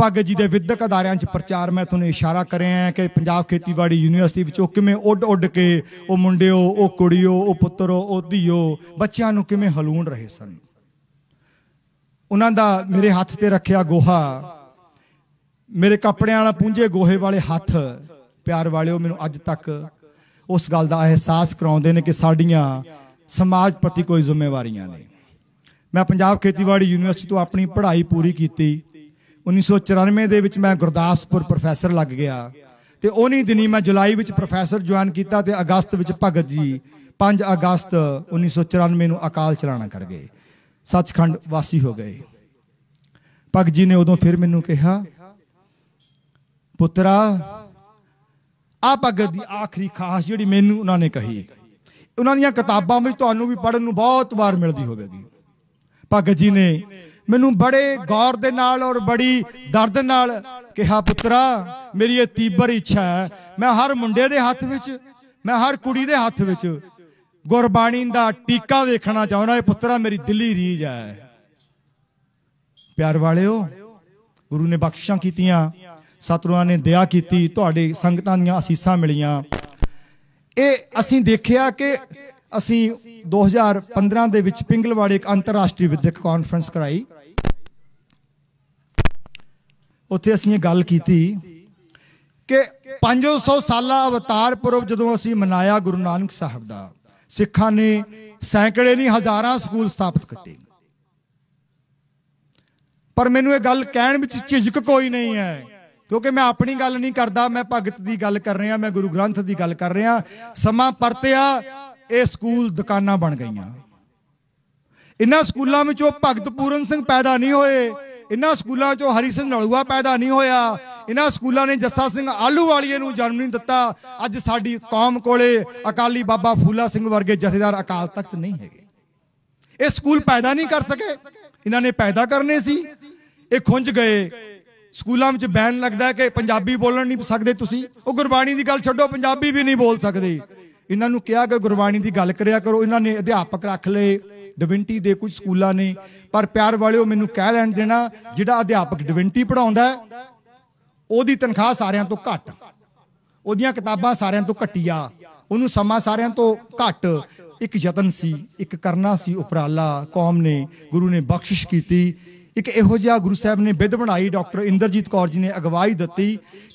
ਭਗਤ ਜੀ ਦੇ ਵਿਦਿਅਕ ਅਦਾਰਿਆਂ 'ਚ ਪ੍ਰਚਾਰ ਮੈਂ ਤੁਹਾਨੂੰ ਇਸ਼ਾਰਾ ਕਰਿਆ ਕਿ ਪੰਜਾਬ ਖੇਤੀਬਾੜੀ ਯੂਨੀਵਰਸਿਟੀ ਵਿੱਚੋਂ ਕਿਵੇਂ ਉੱਡ ਉੱਡ ਕੇ ਉਹ ਮੁੰਡਿਓ ਉਹ ਕੁੜੀਓ ਉਹ ਪੁੱਤਰੋ ਉਹ ਧੀਓ ਬੱਚਿਆਂ ਨੂੰ ਕਿਵੇਂ ਹਲੂਣ ਰਹੇ ਸਨ ਉਹਨਾਂ ਦਾ ਮੇਰੇ ਹੱਥ ਤੇ ਰੱਖਿਆ ਗੋਹਾ ਮੇਰੇ ਕੱਪੜਿਆਂ ਵਾਲਾ ਪੁੰਝੇ ਗੋਹੇ ਵਾਲੇ ਹੱਥ ਪਿਆਰ ਵਾਲਿਓ ਮੈਨੂੰ ਅੱਜ ਤੱਕ ਉਸ ਗੱਲ ਦਾ ਅਹਿਸਾਸ ਕਰਾਉਂਦੇ ਨੇ ਕਿ ਸਾਡੀਆਂ ਸਮਾਜ ਪ੍ਰਤੀ ਕੋਈ ਜ਼ਿੰਮੇਵਾਰੀਆਂ ਨੇ ਮੈਂ ਪੰਜਾਬ ਖੇਤੀਬਾੜੀ ਯੂਨੀਵਰਸਿਟੀ ਤੋਂ ਆਪਣੀ ਪੜ੍ਹਾਈ ਪੂਰੀ ਕੀਤੀ 1994 ਦੇ ਵਿੱਚ ਮੈਂ ਗੁਰਦਾਸਪੁਰ ਪ੍ਰੋਫੈਸਰ ਲੱਗ ਗਿਆ ਤੇ ਉਹਨੀ ਦਿਨੀ ਮੈਂ ਜੁਲਾਈ ਵਿੱਚ ਪ੍ਰੋਫੈਸਰ ਜੁਆਇਨ ਕੀਤਾ ਤੇ ਅਗਸਤ ਵਿੱਚ ਭਗਤ ਜੀ 5 ਅਗਸਤ 1994 ਨੂੰ ਅਕਾਲ ਚਲਾਣਾ ਕਰ ਗਏ ਸੱਚਖੰਡ ਵਾਸੀ ਹੋ ਗਏ ਭਗਤ ਜੀ ਨੇ ਉਦੋਂ ਫਿਰ ਮੈਨੂੰ ਕਿਹਾ ਪੁੱਤਰਾ ਆ ਭਗਤ ਦੀ ਆਖਰੀ ਖਾਸ ਜਿਹੜੀ ਮੈਨੂੰ ਉਹਨਾਂ ਨੇ ਕਹੀ ਉਹਨਾਂ ਦੀਆਂ ਕਿਤਾਬਾਂ ਵਿੱਚ ਤੁਹਾਨੂੰ ਵੀ ਪੜਨ ਨੂੰ ਬਹੁਤ ਵਾਰ ਮਿਲਦੀ ਹੋਵੇਗੀ ਭਗਤ ਜੀ ਨੇ ਮੈਨੂੰ ਬੜੇ ਗੌਰ ਦੇ ਨਾਲ ਔਰ ਬੜੀ ਦਰਦ ਨਾਲ ਕਿਹਾ ਪੁੱਤਰਾ ਮੇਰੀ ਇਹ ਤੀਬਰ ਇੱਛਾ ਹੈ ਮੈਂ ਹਰ ਮੁੰਡੇ ਦੇ ਹੱਥ ਵਿੱਚ ਮੈਂ ਹਰ ਕੁੜੀ ਦੇ ਹੱਥ ਵਿੱਚ ਗੁਰਬਾਣੀ ਦਾ ਟੀਕਾ ਵੇਖਣਾ ਚਾਹੁੰਦਾ ਇਹ ਪੁੱਤਰਾ ਮੇਰੀ ਦਿੱਲੀ ਰੀਜ ਹੈ ਪਿਆਰ ਵਾਲਿਓ ਗੁਰੂ ਨੇ ਬਖਸ਼ਾਂ ਕੀਤੀਆਂ ਸਤਿਗੁਰਾਂ ਨੇ ਦਇਆ ਕੀਤੀ ਤੁਹਾਡੇ ਸੰਗਤਾਂ ਦੀਆਂ ਅਸੀਸਾਂ ਮਿਲੀਆਂ ਇਹ ਅਸੀਂ ਦੇਖਿਆ ਕਿ ਅਸੀਂ 2015 ਦੇ ਵਿੱਚ ਪਿੰਗਲਵਾੜੇ ਇੱਕ ਅੰਤਰਰਾਸ਼ਟਰੀ ਵਿਦਿਅਕ ਕਾਨਫਰੰਸ ਕਰਾਈ ਉੱਥੇ ਅਸੀਂ ਇਹ ਗੱਲ ਕੀਤੀ ਕਿ 500 ਸਾਲਾ ਅਵਤਾਰ ਪੁਰਬ ਜਦੋਂ ਅਸੀਂ ਮਨਾਇਆ ਗੁਰੂ ਨਾਨਕ ਸਾਹਿਬ ਦਾ ਸਿੱਖਾਂ ਨੇ ਸੈਂਕੜੇ ਨਹੀਂ ਹਜ਼ਾਰਾਂ ਸਕੂਲ ਸਥਾਪਿਤ ਕੀਤੇ ਪਰ ਮੈਨੂੰ ਇਹ ਗੱਲ ਕਹਿਣ ਵਿੱਚ ਝਿਜਕ ਕੋਈ ਨਹੀਂ ਹੈ ਕਿਉਂਕਿ ਮੈਂ ਆਪਣੀ ਗੱਲ ਨਹੀਂ ਕਰਦਾ ਮੈਂ ਭਗਤ ਦੀ ਗੱਲ ਕਰ ਰਿਹਾ ਮੈਂ ਗੁਰੂ ਗ੍ਰੰਥ ਦੀ ਗੱਲ ਕਰ ਰਿਹਾ ਸਮਾਂ ਪਰਤਿਆ ਇਹ ਸਕੂਲ ਦੁਕਾਨਾਂ ਬਣ ਗਈਆਂ ਇਨ੍ਹਾਂ ਸਕੂਲਾਂ ਵਿੱਚੋਂ ਭਗਤ ਪੂਰਨ ਸਿੰਘ ਪੈਦਾ ਨਹੀਂ ਹੋਏ ਇਨ੍ਹਾਂ ਸਕੂਲਾਂ 'ਚੋਂ ਹਰੀ ਸਿੰਘ ਨਲੂਆ ਪੈਦਾ ਨਹੀਂ ਹੋਇਆ ਇਹਨਾਂ ਸਕੂਲਾਂ ਨੇ ਜੱਸਾ ਸਿੰਘ ਆਲੂਵਾਲੀਏ ਨੂੰ ਜਨਮ ਨਹੀਂ ਦਿੱਤਾ ਅੱਜ ਸਾਡੀ ਕੌਮ ਕੋਲੇ ਅਕਾਲੀ ਬਾਬਾ ਫੂਲਾ ਸਿੰਘ ਵਰਗੇ ਜਥੇਦਾਰ ਅਕਾਲ ਤਖਤ ਨਹੀਂ ਹੈਗੇ ਇਹ ਸਕੂਲ ਪੈਦਾ ਨਹੀਂ ਕਰ ਸਕੇ ਇਹਨਾਂ ਨੇ ਪੈਦਾ ਕਰਨੇ ਸੀ ਇਹ ਖੁੰਝ ਗਏ ਸਕੂਲਾਂ ਵਿੱਚ ਬੈਨ ਲੱਗਦਾ ਕਿ ਪੰਜਾਬੀ ਬੋਲਣ ਨਹੀਂ ਸਕਦੇ ਤੁਸੀਂ ਉਹ ਗੁਰਬਾਣੀ ਦੀ ਗੱਲ ਛੱਡੋ ਪੰਜਾਬੀ ਵੀ ਨਹੀਂ ਬੋਲ ਸਕਦੇ ਇਹਨਾਂ ਨੂੰ ਕਿਹਾ ਕਿ ਗੁਰਬਾਣੀ ਦੀ ਗੱਲ ਕਰਿਆ ਕਰੋ ਇਹਨਾਂ ਨੇ ਅਧਿਆਪਕ ਰੱਖ ਲਏ ਡਿਵਿਨਟੀ ਦੇ ਕੁਝ ਸਕੂਲਾਂ ਨੇ ਪਰ ਪਿਆਰ ਵਾਲਿਓ ਮੈਨੂੰ ਕਹਿ ਲੈਣ ਦੇਣਾ ਜਿਹੜਾ ਅਧਿਆਪਕ ਡਿਵਿਨਟੀ ਪੜਾਉਂਦਾ ਉਹਦੀ ਤਨਖਾਹ ਸਾਰਿਆਂ ਤੋਂ ਘੱਟ ਉਹਦੀਆਂ ਕਿਤਾਬਾਂ ਸਾਰਿਆਂ ਤੋਂ ਘਟੀਆ ਉਹਨੂੰ ਸਮਾਂ ਸਾਰਿਆਂ ਤੋਂ ਘੱਟ ਇੱਕ ਯਤਨ ਸੀ ਇੱਕ ਕਰਨਾ ਸੀ ਉਪਰਾਲਾ ਕੌਮ ਨੇ ਗੁਰੂ ਨੇ ਬਖਸ਼ਿਸ਼ ਕੀਤੀ ਇੱਕ ਇਹੋ ਜਿਹਾ ਗੁਰੂ ਸਾਹਿਬ ਨੇ ਵਿਧ ਬਣਾਈ ਡਾਕਟਰ ਇੰਦਰਜੀਤ ਕੌਰ ਜੀ ਨੇ ਅਗਵਾਈ ਦਿੱਤੀ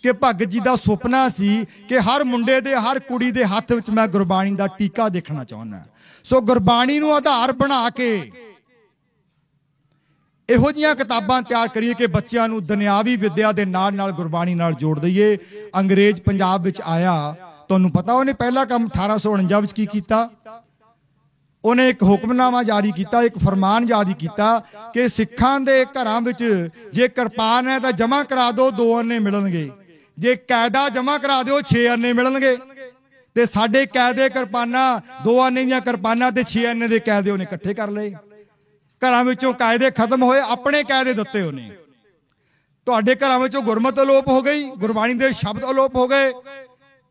ਕਿ ਭਗਤ ਜੀ ਦਾ ਸੁਪਨਾ ਸੀ ਕਿ ਹਰ ਮੁੰਡੇ ਦੇ ਹਰ ਕੁੜੀ ਦੇ ਹੱਥ ਵਿੱਚ ਮੈਂ ਗੁਰਬਾਣੀ ਦਾ ਟੀਕਾ ਦੇਖਣਾ ਚਾਹੁੰਦਾ ਸੋ ਗੁਰਬਾਣੀ ਨੂੰ ਆਧਾਰ ਬਣਾ ਕੇ ਇਹੋ ਜੀਆਂ ਕਿਤਾਬਾਂ ਤਿਆਰ ਕਰੀਏ ਕਿ ਬੱਚਿਆਂ ਨੂੰ ਦੁਨਿਆਵੀ ਵਿੱਦਿਆ ਦੇ ਨਾਲ ਨਾਲ ਗੁਰਬਾਣੀ ਨਾਲ ਜੋੜ ਦਈਏ ਅੰਗਰੇਜ਼ ਪੰਜਾਬ ਵਿੱਚ ਆਇਆ ਤੁਹਾਨੂੰ ਪਤਾ ਉਹਨੇ ਪਹਿਲਾ ਕੰਮ 1849 ਵਿੱਚ ਕੀ ਕੀਤਾ ਉਹਨੇ ਇੱਕ ਹੁਕਮਨਾਮਾ ਜਾਰੀ ਕੀਤਾ ਇੱਕ ਫਰਮਾਨ ਜਾਰੀ ਕੀਤਾ ਕਿ ਸਿੱਖਾਂ ਦੇ ਘਰਾਂ ਵਿੱਚ ਜੇ ਕਿਰਪਾਨ ਹੈ ਤਾਂ ਜਮ੍ਹਾਂ ਕਰਾ ਦਿਓ ਦੋ ਅੰਨੇ ਮਿਲਣਗੇ ਜੇ ਕਾਇਦਾ ਜਮ੍ਹਾਂ ਕਰਾ ਦਿਓ 6 ਅੰਨੇ ਮਿਲਣਗੇ ਤੇ ਸਾਡੇ ਕਾਇਦੇ ਕਿਰਪਾਨਾਂ ਦੋ ਅੰਨੇ ਦੀਆਂ ਕਿਰਪਾਨਾਂ ਤੇ 6 ਅੰਨੇ ਦੇ ਕਾਇਦੇ ਉਹਨੇ ਇਕੱਠੇ ਕਰ ਲਏ ਘਰਾਂ ਵਿੱਚੋਂ ਕਾਇਦੇ ਖਤਮ ਹੋਏ ਆਪਣੇ ਕਾਇਦੇ ਦਿੱਤੇ ਉਹਨੇ ਤੁਹਾਡੇ ਘਰਾਂ ਵਿੱਚੋਂ ਗੁਰਮਤ ਅਲੋਪ ਹੋ ਗਈ ਗੁਰਬਾਣੀ ਦੇ ਸ਼ਬਦ ਅਲੋਪ ਹੋ ਗਏ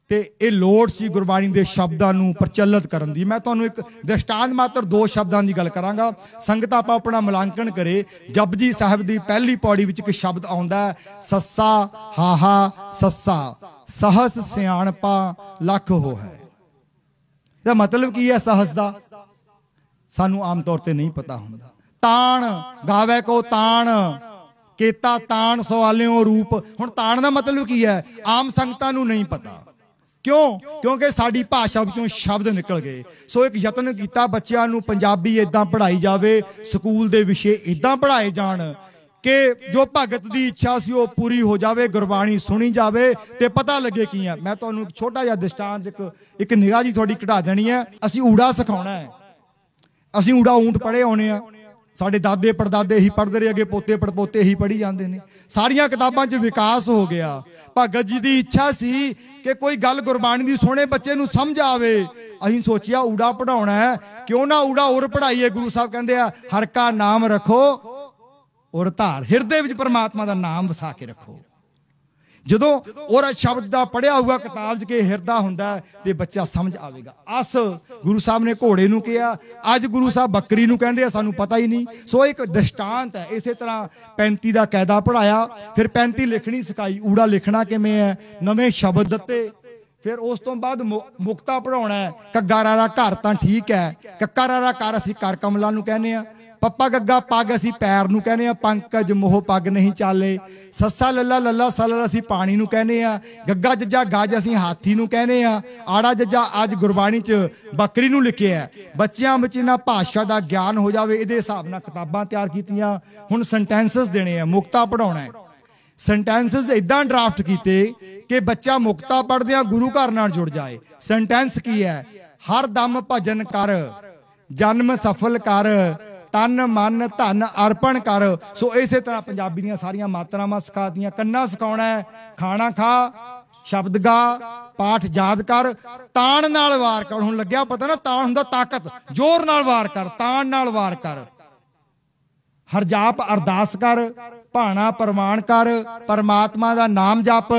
ਤੇ ਇਹ ਲੋੜ ਸੀ ਗੁਰਬਾਣੀ ਦੇ ਸ਼ਬਦਾਂ ਨੂੰ ਪ੍ਰਚਲਿਤ ਕਰਨ ਦੀ ਮੈਂ ਤੁਹਾਨੂੰ ਇੱਕ ਦ੍ਰਿਸ਼ਟਾਂਤ ਮਾਤਰ ਦੋ ਸ਼ਬਦਾਂ ਦੀ ਗੱਲ ਕਰਾਂਗਾ ਸੰਗਤ ਆਪਾ ਆਪਣਾ ਮਲਾਂਕਣ ਕਰੇ ਜਪਜੀ ਸਾਹਿਬ ਦੀ ਪਹਿਲੀ ਪੌੜੀ ਵਿੱਚ ਇੱਕ ਸ਼ਬਦ ਆਉਂਦਾ ਸੱਸਾ ਹਾਹਾ ਸੱਸਾ ਸਹਸ ਸਿਆਣਪਾ ਲੱਖ ਹੋ ਹੈ ਇਹਦਾ ਮਤਲਬ ਕੀ ਹੈ ਸਹਸ ਦਾ ਸਾਨੂੰ ਆਮ ਤੌਰ ਤੇ ਨਹੀਂ ਪਤਾ ਹੁੰਦਾ ਤਾਣ ਗਾਵੇ ਕੋ ਤਾਣ ਕੀਤਾ ਤਾਣ ਸਵਾਲਿਓ ਰੂਪ ਹੁਣ ਤਾਣ ਦਾ ਮਤਲਬ ਕੀ ਹੈ ਆਮ ਸੰਗਤਾਂ ਨੂੰ ਨਹੀਂ ਪਤਾ ਕਿਉਂ ਕਿਉਂਕਿ ਸਾਡੀ ਭਾਸ਼ਾ ਵਿੱਚੋਂ ਸ਼ਬਦ ਨਿਕਲ ਗਏ ਸੋ ਇੱਕ ਯਤਨ ਕੀਤਾ ਬੱਚਿਆਂ ਨੂੰ ਪੰਜਾਬੀ ਇਦਾਂ ਪੜ੍ਹਾਈ ਜਾਵੇ ਸਕੂਲ ਦੇ ਵਿਸ਼ੇ ਇਦਾਂ ਪੜ੍ਹਾਏ ਜਾਣ ਕਿ ਜੋ ਭਗਤ ਦੀ ਇੱਛਾ ਸੀ ਉਹ ਪੂਰੀ ਹੋ ਜਾਵੇ ਗੁਰਬਾਣੀ ਸੁਣੀ ਜਾਵੇ ਤੇ ਪਤਾ ਲੱਗੇ ਕੀ ਹੈ ਮੈਂ ਤੁਹਾਨੂੰ ਛੋਟਾ ਜਿਹਾ ਦਿਸਤਾਨ ਇੱਕ ਇੱਕ ਨਿਗਾਹ ਜੀ ਤੁਹਾਡੀ ਘਟਾ ਦੇਣੀ ਹੈ ਅਸੀਂ ਊੜਾ ਸਿਖਾਉਣਾ ਹੈ ਅਸੀਂ ਊੜਾ ਊਂਟ ਪੜੇ ਆਉਨੇ ਆ ਸਾਡੇ ਦਾਦੇ ਪੜਦਾਦੇ ਹੀ ਪੜਦੇ ਰਹੇ ਅੱਗੇ ਪੋਤੇ ਪੜਪੋਤੇ ਹੀ ਪੜੀ ਜਾਂਦੇ ਨੇ ਸਾਰੀਆਂ ਕਿਤਾਬਾਂ 'ਚ ਵਿਕਾਸ ਹੋ ਗਿਆ ਭਗਤ ਜੀ ਦੀ ਇੱਛਾ ਸੀ ਕਿ ਕੋਈ ਗੱਲ ਗੁਰਬਾਣੀ ਦੀ ਸੋਹਣੇ ਬੱਚੇ ਨੂੰ ਸਮਝ ਆਵੇ ਅਸੀਂ ਸੋਚਿਆ ਊੜਾ ਪੜਾਉਣਾ ਹੈ ਕਿਉਂ ਨਾ ਊੜਾ ਹੋਰ ਪੜਾਈਏ ਗੁਰੂ ਸਾਹਿਬ ਕਹਿੰਦੇ ਆ ਹਰ ਕਾ ਨਾਮ ਰੱਖੋ ਔਰ ਧਾਰ ਹਿਰਦੇ ਵਿੱਚ ਪਰਮਾਤਮਾ ਦਾ ਨਾਮ ਵਸਾ ਕੇ ਰੱਖੋ ਜਦੋਂ ਉਹ ਸ਼ਬਦ ਦਾ ਪੜਿਆ ਹੋਊਗਾ ਕਿਤਾਬ 'ਚ ਕਿ ਹਿਰਦਾ ਹੁੰਦਾ ਤੇ ਬੱਚਾ ਸਮਝ ਆਵੇਗਾ ਅਸ ਗੁਰੂ ਸਾਹਿਬ ਨੇ ਘੋੜੇ ਨੂੰ ਕਿਹਾ ਅੱਜ ਗੁਰੂ ਸਾਹਿਬ ਬੱਕਰੀ ਨੂੰ ਕਹਿੰਦੇ ਆ ਸਾਨੂੰ ਪਤਾ ਹੀ ਨਹੀਂ ਸੋ ਇੱਕ ਦਸ਼ਟਾਂਤ ਹੈ ਇਸੇ ਤਰ੍ਹਾਂ 35 ਦਾ ਕਾਇਦਾ ਪੜਾਇਆ ਫਿਰ 35 ਲਿਖਣੀ ਸਿਖਾਈ ਊੜਾ ਲਿਖਣਾ ਕਿਵੇਂ ਹੈ ਨਵੇਂ ਸ਼ਬਦ ਦਿੱਤੇ ਫਿਰ ਉਸ ਤੋਂ ਬਾਅਦ ਮੁਕਤਾ ਪੜਾਉਣਾ ਹੈ ਕੱਗਾ ਰਾਰਾ ਘਰ ਤਾਂ ਠੀਕ ਹੈ ਕੱਕਾ ਰਾਰਾ ਕਰ ਅਸੀਂ ਕਰ ਕਮਲਾ ਨੂੰ ਕਹਿੰਦੇ ਆ ਪੱਪਾ ਗੱਗਾ ਪੱਗ ਅਸੀਂ ਪੈਰ ਨੂੰ ਕਹਿੰਦੇ ਆ ਪੰਕਜ ਮੋਹ ਪੱਗ ਨਹੀਂ ਚਾਲੇ ਸੱਸਾ ਲੱਲਾ ਲੱਲਾ ਸੱਲਾ ਅਸੀਂ ਪਾਣੀ ਨੂੰ ਕਹਿੰਦੇ ਆ ਗੱਗਾ ਜੱਜਾ ਗੱਜ ਅਸੀਂ ਹਾਥੀ ਨੂੰ ਕਹਿੰਦੇ ਆ ਆੜਾ ਜੱਜਾ ਅੱਜ ਗੁਰਬਾਣੀ 'ਚ ਬੱਕਰੀ ਨੂੰ ਲਿਖਿਆ ਬੱਚਿਆਂ ਵਿੱਚ ਇਹਨਾਂ ਭਾਸ਼ਾ ਦਾ ਗਿਆਨ ਹੋ ਜਾਵੇ ਇਹਦੇ ਹਿਸਾਬ ਨਾਲ ਕਿਤਾਬਾਂ ਤਿਆਰ ਕੀਤੀਆਂ ਹੁਣ ਸੈਂਟੈਂਸਸ ਦੇਣੇ ਆ ਮੁਕਤਾ ਪੜਾਉਣਾ ਹੈ ਸੈਂਟੈਂਸਸ ਇਦਾਂ ਡਰਾਫਟ ਕੀਤੇ ਕਿ ਬੱਚਾ ਮੁਕਤਾ ਪੜਦਿਆਂ ਗੁਰੂ ਘਰ ਨਾਲ ਜੁੜ ਜਾਏ ਸੈਂਟੈਂਸ ਕੀ ਹੈ ਹਰ ਦਮ ਭਜਨ ਕਰ ਜਨਮ ਸਫਲ ਕਰ ਤਨ ਮਨ ਧਨ ਅਰਪਣ ਕਰ ਸੋ ਇਸੇ ਤਰ੍ਹਾਂ ਪੰਜਾਬੀ ਦੀਆਂ ਸਾਰੀਆਂ ਮਾਤਰਾਵਾਂ ਸਿਖਾਤੀਆਂ ਕੰਨਾ ਸਿਖਾਉਣਾ ਹੈ ਖਾਣਾ ਖਾ ਸ਼ਬਦ ਗਾ ਪਾਠ ਯਾਦ ਕਰ ਤਾਣ ਨਾਲ ਵਾਰ ਕਰ ਹੁਣ ਲੱਗਿਆ ਪਤਾ ਨਾ ਤਾਣ ਹੁੰਦਾ ਤਾਕਤ ਜ਼ੋਰ ਨਾਲ ਵਾਰ ਕਰ ਤਾਣ ਨਾਲ ਵਾਰ ਕਰ ਹਰ ਜਾਪ ਅਰਦਾਸ ਕਰ ਭਾਣਾ ਪ੍ਰਮਾਣ ਕਰ ਪਰਮਾਤਮਾ ਦਾ ਨਾਮ ਜਪ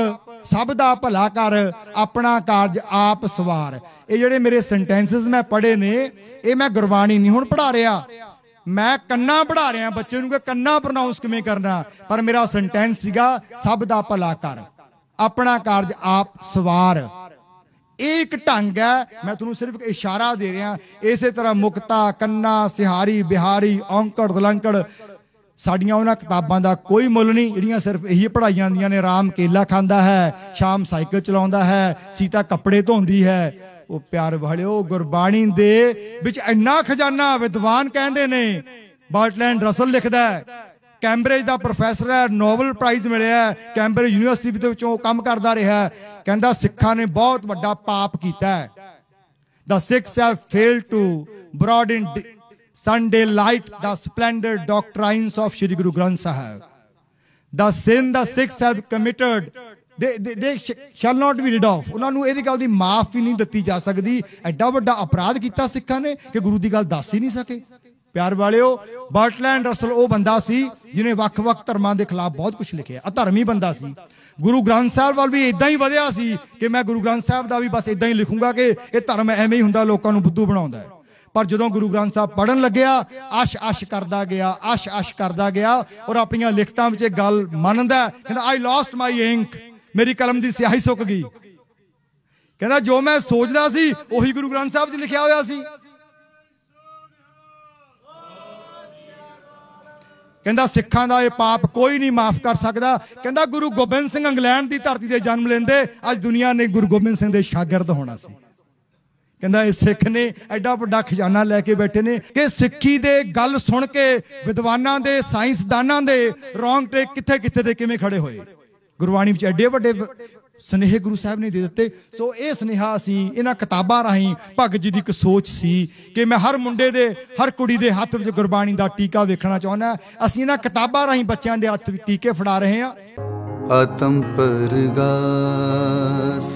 ਸਭ ਦਾ ਭਲਾ ਕਰ ਆਪਣਾ ਕਾਰਜ ਆਪ ਸਵਾਰ ਇਹ ਜਿਹੜੇ ਮੇਰੇ ਸੈਂਟੈਂਸਸ ਮੈਂ ਪੜ੍ਹੇ ਨੇ ਇਹ ਮੈਂ ਗੁਰਬਾਣੀ ਨਹੀਂ ਹੁਣ ਪੜਾ ਰਿਹਾ ਮੈਂ ਕੰਨਾ ਪੜਾ ਰਿਹਾ ਬੱਚੇ ਨੂੰ ਕਿ ਕੰਨਾ ਪ੍ਰੋਨਾਂਸ ਕਿਵੇਂ ਕਰਨਾ ਪਰ ਮੇਰਾ ਸੈਂਟੈਂਸ ਸੀਗਾ ਸਭ ਦਾ ਭਲਾ ਕਰ ਆਪਣਾ ਕਾਰਜ ਆਪ ਸਵਾਰ ਇੱਕ ਢੰਗ ਹੈ ਮੈਂ ਤੁਹਾਨੂੰ ਸਿਰਫ ਇਸ਼ਾਰਾ ਦੇ ਰਿਹਾ ਇਸੇ ਤਰ੍ਹਾਂ ਮੁਕਤਾ ਕੰਨਾ ਸਿਹਾਰੀ ਬਿਹਾਰੀ ਔਂਕੜ ਦਲੰਕੜ ਸਾਡੀਆਂ ਉਹਨਾਂ ਕਿਤਾਬਾਂ ਦਾ ਕੋਈ ਮੁੱਲ ਨਹੀਂ ਜਿਹੜੀਆਂ ਸਿਰਫ ਇਹੀ ਪੜਾਈ ਜਾਂਦੀਆਂ ਨੇ ਰਾਮ ਕੇਲਾ ਖਾਂਦਾ ਹੈ ਸ਼ਾਮ ਸਾਈਕਲ ਚਲਾਉਂਦਾ ਹੈ ਸੀਤਾ ਕੱਪੜੇ ਧੋਂਦੀ ਹੈ ਉਹ ਪਿਆਰ ਵਾਲਿਓ ਗੁਰਬਾਣੀ ਦੇ ਵਿੱਚ ਇੰਨਾ ਖਜ਼ਾਨਾ ਵਿਦਵਾਨ ਕਹਿੰਦੇ ਨੇ ਬਾਰਟਲੈਂਡ ਰਸਲ ਲਿਖਦਾ ਹੈ ਕੈਂਬਰੇਜ ਦਾ ਪ੍ਰੋਫੈਸਰ ਹੈ ਨੋਬਲ ਪ੍ਰਾਈਜ਼ ਮਿਲਿਆ ਹੈ ਕੈਂਬਰੇਜ ਯੂਨੀਵਰਸਿਟੀ ਦੇ ਵਿੱਚੋਂ ਕੰਮ ਕਰਦਾ ਰਿਹਾ ਹੈ ਕਹਿੰਦਾ ਸਿੱਖਾਂ ਨੇ ਬਹੁਤ ਵੱਡਾ ਪਾਪ ਕੀਤਾ the Sikhs have fail to broad in Sunday light the splendour doctrines of Sri Guru Granth Sahib the sin the Sikhs have committed they they shall not be rid of ਉਹਨਾਂ ਨੂੰ ਇਹਦੀ ਗੱਲ ਦੀ ਮਾਫ ਵੀ ਨਹੀਂ ਦਿੱਤੀ ਜਾ ਸਕਦੀ ਐਡਾ ਵੱਡਾ ਅਪਰਾਧ ਕੀਤਾ ਸਿੱਖਾਂ ਨੇ ਕਿ ਗੁਰੂ ਦੀ ਗੱਲ ਦੱਸ ਹੀ ਨਹੀਂ ਸਕੇ ਪਿਆਰ ਵਾਲਿਓ ਬਰਟਲੈਂਡ ਰਸਲ ਉਹ ਬੰਦਾ ਸੀ ਜਿਹਨੇ ਵੱਖ-ਵੱਖ ਧਰਮਾਂ ਦੇ ਖਿਲਾਫ ਬਹੁਤ ਕੁਝ ਲਿਖਿਆ ਅਧਰਮੀ ਬੰਦਾ ਸੀ ਗੁਰੂ ਗ੍ਰੰਥ ਸਾਹਿਬ ਵੱਲ ਵੀ ਇਦਾਂ ਹੀ ਵਧਿਆ ਸੀ ਕਿ ਮੈਂ ਗੁਰੂ ਗ੍ਰੰਥ ਸਾਹਿਬ ਦਾ ਵੀ ਬਸ ਇਦਾਂ ਹੀ ਲਿਖੂੰਗਾ ਕਿ ਇਹ ਧਰਮ ਐਵੇਂ ਹੀ ਹੁੰਦਾ ਲੋਕਾਂ ਨੂੰ ਬੁੱਧੂ ਬਣਾਉਂਦਾ ਹੈ ਪਰ ਜਦੋਂ ਗੁਰੂ ਗ੍ਰੰਥ ਸਾਹਿਬ ਪੜਨ ਲੱਗਿਆ ਅਸ਼ ਅਸ਼ ਕਰਦਾ ਗਿਆ ਅਸ਼ ਅਸ਼ ਕਰਦਾ ਗਿਆ ਔਰ ਆਪਣੀਆਂ ਲਿਖਤਾਂ ਵਿੱਚ ਇਹ ਗੱਲ ਮੰਨਦਾ ਕਿ ਆਈ ਲਾਸਟ ਮਾਈ ਇੰਕ ਮੇਰੀ ਕਲਮ ਦੀ ਸਿਆਹੀ ਸੁੱਕ ਗਈ ਕਹਿੰਦਾ ਜੋ ਮੈਂ ਸੋਚਦਾ ਸੀ ਉਹੀ ਗੁਰੂ ਗ੍ਰੰਥ ਸਾਹਿਬ 'ਚ ਲਿਖਿਆ ਹੋਇਆ ਸੀ ਕਹਿੰਦਾ ਸਿੱਖਾਂ ਦਾ ਇਹ ਪਾਪ ਕੋਈ ਨਹੀਂ ਮਾਫ ਕਰ ਸਕਦਾ ਕਹਿੰਦਾ ਗੁਰੂ ਗੋਬਿੰਦ ਸਿੰਘ ਇੰਗਲੈਂਡ ਦੀ ਧਰਤੀ ਤੇ ਜਨਮ ਲੈਂਦੇ ਅੱਜ ਦੁਨੀਆ ਨੇ ਗੁਰੂ ਗੋਬਿੰਦ ਸਿੰਘ ਦੇ ਸ਼ਾਗਿਰਦ ਹੋਣਾ ਸੀ ਕਹਿੰਦਾ ਇਹ ਸਿੱਖ ਨੇ ਐਡਾ ਵੱਡਾ ਖਜ਼ਾਨਾ ਲੈ ਕੇ ਬੈਠੇ ਨੇ ਕਿ ਸਿੱਖੀ ਦੇ ਗੱਲ ਸੁਣ ਕੇ ਵਿਦਵਾਨਾਂ ਦੇ ਸਾਇੰਸਦਾਨਾਂ ਦੇ ਰੌਂਗ ਟ੍ਰੈਕ ਕਿੱਥੇ ਕਿੱਥੇ ਤੇ ਕਿਵੇਂ ਖੜੇ ਹੋਏ ਗੁਰਬਾਣੀ ਵਿੱਚ ਐਡੇ ਵੱਡੇ ਸਨੇਹ ਗੁਰੂ ਸਾਹਿਬ ਨੇ ਦੇ ਦਿੱਤੇ ਸੋ ਇਹ ਸਨੇਹਾ ਅਸੀਂ ਇਹਨਾਂ ਕਿਤਾਬਾਂ ਰਾਹੀਂ ਭਗਤ ਜੀ ਦੀ ਇੱਕ ਸੋਚ ਸੀ ਕਿ ਮੈਂ ਹਰ ਮੁੰਡੇ ਦੇ ਹਰ ਕੁੜੀ ਦੇ ਹੱਥ ਵਿੱਚ ਗੁਰਬਾਣੀ ਦਾ ਟੀਕਾ ਵੇਖਣਾ ਚਾਹੁੰਦਾ ਅਸੀਂ ਇਹਨਾਂ ਕਿਤਾਬਾਂ ਰਾਹੀਂ ਬੱਚਿਆਂ ਦੇ ਹੱਥ ਵਿੱਚ ਟੀਕੇ ਫੜਾ ਰਹੇ ਹਾਂ ਆਤਮ ਪਰਗਾਸ